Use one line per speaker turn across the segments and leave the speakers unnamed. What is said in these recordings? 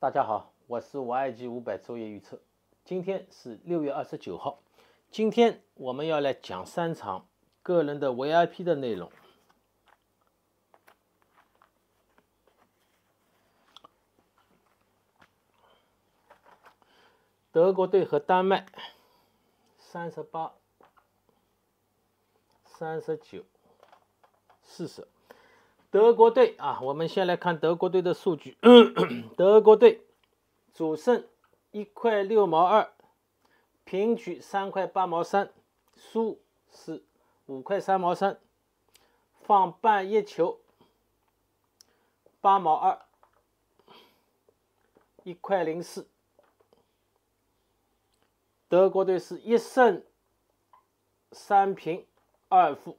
大家好，我是我爱记五百周业预测。今天是六月二十九号，今天我们要来讲三场个人的 VIP 的内容。德国队和丹麦，三十八、三十九、四十。德国队啊，我们先来看德国队的数据。德国队主胜一块六毛二，平局三块八毛三，输是五块三毛三，放半一球八毛二，一块零四。德国队是一胜三平二负，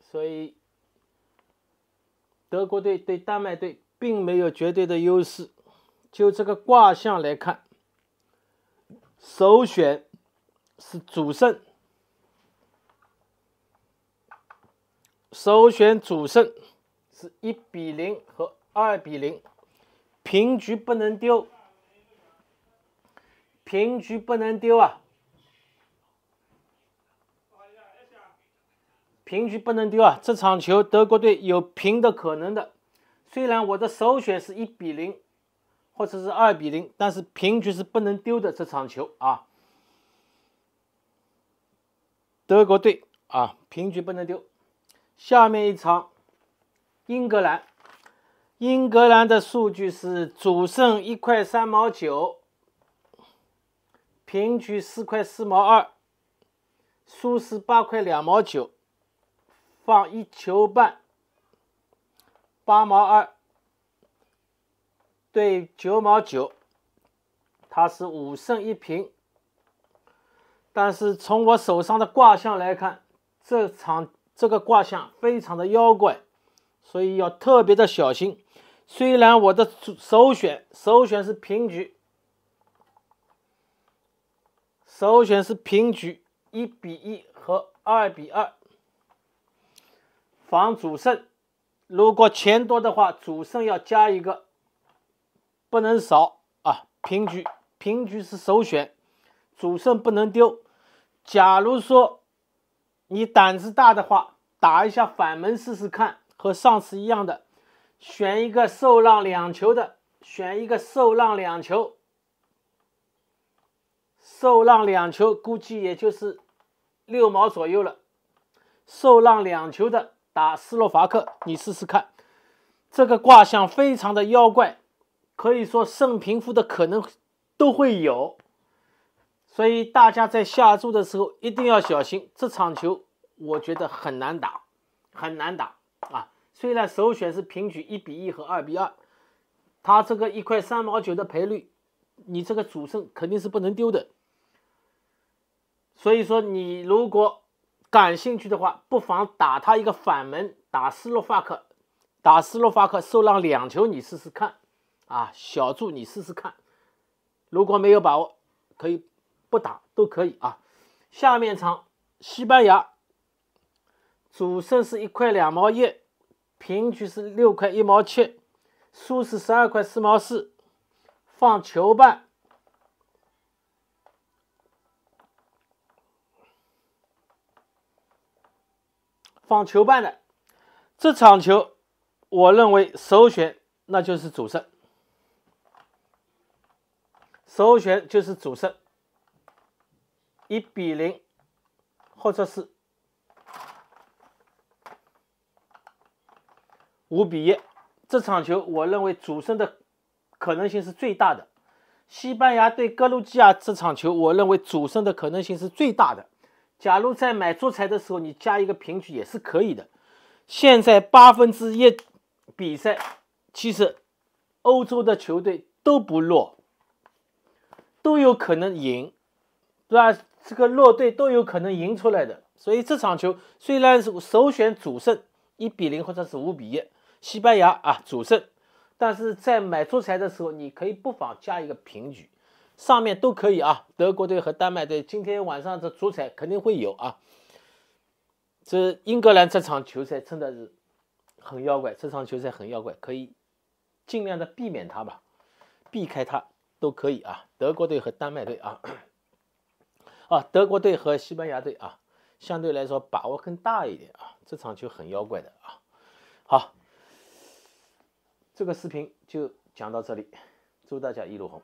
所以。德国队对丹麦队并没有绝对的优势，就这个卦象来看，首选是主胜，首选主胜是一比零和二比零，平局不能丢，平局不能丢啊！平局不能丢啊！这场球德国队有平的可能的，虽然我的首选是一比零或者是二比零，但是平局是不能丢的。这场球啊，德国队啊，平局不能丢。下面一场，英格兰，英格兰的数据是主胜一块三毛九，平局四块四毛二，输是八块两毛九。放一球半，八毛二对九毛九，它是五胜一平。但是从我手上的卦象来看，这场这个卦象非常的妖怪，所以要特别的小心。虽然我的首选首选是平局，首选是平局一比一和二比二。防主胜，如果钱多的话，主胜要加一个，不能少啊！平局平局是首选，主胜不能丢。假如说你胆子大的话，打一下反门试试看，和上次一样的，选一个受让两球的，选一个受让两球，受让两球估计也就是六毛左右了，受让两球的。打斯洛伐克，你试试看，这个卦象非常的妖怪，可以说胜平负的可能都会有，所以大家在下注的时候一定要小心。这场球我觉得很难打，很难打啊！虽然首选是平局一比一和二比二，它这个一块三毛九的赔率，你这个主胜肯定是不能丢的。所以说，你如果感兴趣的话，不妨打他一个反门，打斯洛伐克，打斯洛伐克受让两球，你试试看啊，小注你试试看。如果没有把握，可以不打都可以啊。下面场西班牙主胜是一块两毛一，平局是六块一毛七，输是十二块四毛四，放球半。网球办的这场球，我认为首选那就是主胜，首选就是主胜一比零或者是五比一。这场球我认为主胜的可能性是最大的。西班牙对格鲁吉亚这场球，我认为主胜的可能性是最大的。假如在买足彩的时候，你加一个平局也是可以的。现在八分之一比赛，其实欧洲的球队都不弱，都有可能赢，对吧？这个弱队都有可能赢出来的。所以这场球虽然是首选主胜一比零或者是五比一，西班牙啊主胜，但是在买足彩的时候，你可以不妨加一个平局。上面都可以啊，德国队和丹麦队今天晚上的主彩肯定会有啊。这英格兰这场球赛真的是很妖怪，这场球赛很妖怪，可以尽量的避免它吧，避开它都可以啊。德国队和丹麦队啊，啊，德国队和西班牙队啊，相对来说把握更大一点啊。这场球很妖怪的啊。好，这个视频就讲到这里，祝大家一路红。